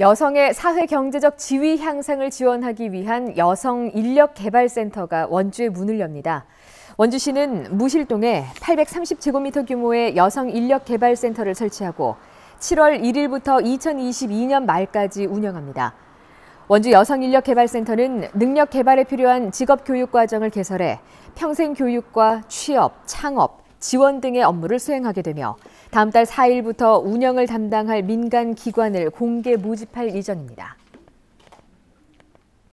여성의 사회 경제적 지위 향상을 지원하기 위한 여성 인력 개발센터가 원주에 문을 엽니다. 원주시는 무실동에 830제곱미터 규모의 여성 인력 개발센터를 설치하고 7월 1일부터 2022년 말까지 운영합니다. 원주 여성 인력 개발센터는 능력 개발에 필요한 직업 교육 과정을 개설해 평생 교육과 취업, 창업, 지원 등의 업무를 수행하게 되며 다음 달 4일부터 운영을 담당할 민간 기관을 공개 모집할 예정입니다.